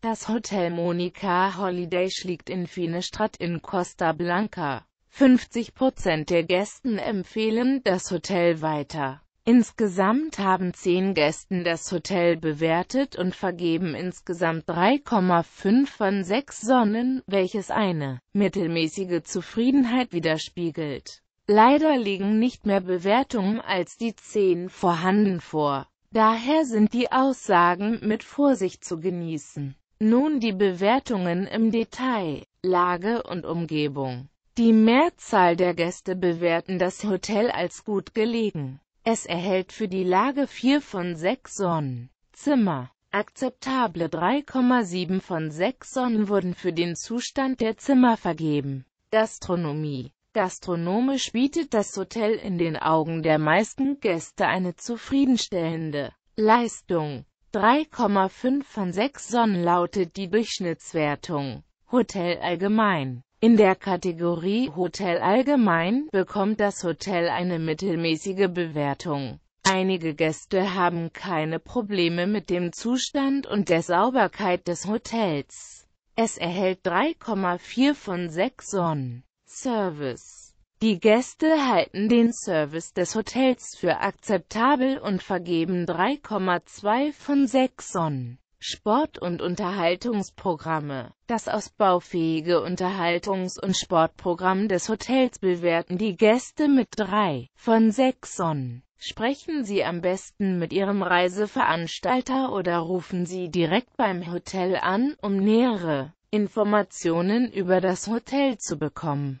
Das Hotel Monica Holiday schlägt in Finestrad in Costa Blanca. 50% der Gästen empfehlen das Hotel weiter. Insgesamt haben 10 Gästen das Hotel bewertet und vergeben insgesamt 3,5 von 6 Sonnen, welches eine mittelmäßige Zufriedenheit widerspiegelt. Leider liegen nicht mehr Bewertungen als die 10 vorhanden vor. Daher sind die Aussagen mit Vorsicht zu genießen. Nun die Bewertungen im Detail, Lage und Umgebung. Die Mehrzahl der Gäste bewerten das Hotel als gut gelegen. Es erhält für die Lage 4 von 6 Sonnen. Zimmer. Akzeptable 3,7 von 6 Sonnen wurden für den Zustand der Zimmer vergeben. Gastronomie. Gastronomisch bietet das Hotel in den Augen der meisten Gäste eine zufriedenstellende Leistung. 3,5 von 6 Sonnen lautet die Durchschnittswertung. Hotel allgemein in der Kategorie Hotel allgemein bekommt das Hotel eine mittelmäßige Bewertung. Einige Gäste haben keine Probleme mit dem Zustand und der Sauberkeit des Hotels. Es erhält 3,4 von 6 Sonnen. Service die Gäste halten den Service des Hotels für akzeptabel und vergeben 3,2 von 6 Sonnen. Sport- und Unterhaltungsprogramme. Das ausbaufähige Unterhaltungs- und Sportprogramm des Hotels bewerten die Gäste mit 3 von 6 Sonnen. Sprechen Sie am besten mit Ihrem Reiseveranstalter oder rufen Sie direkt beim Hotel an, um nähere Informationen über das Hotel zu bekommen.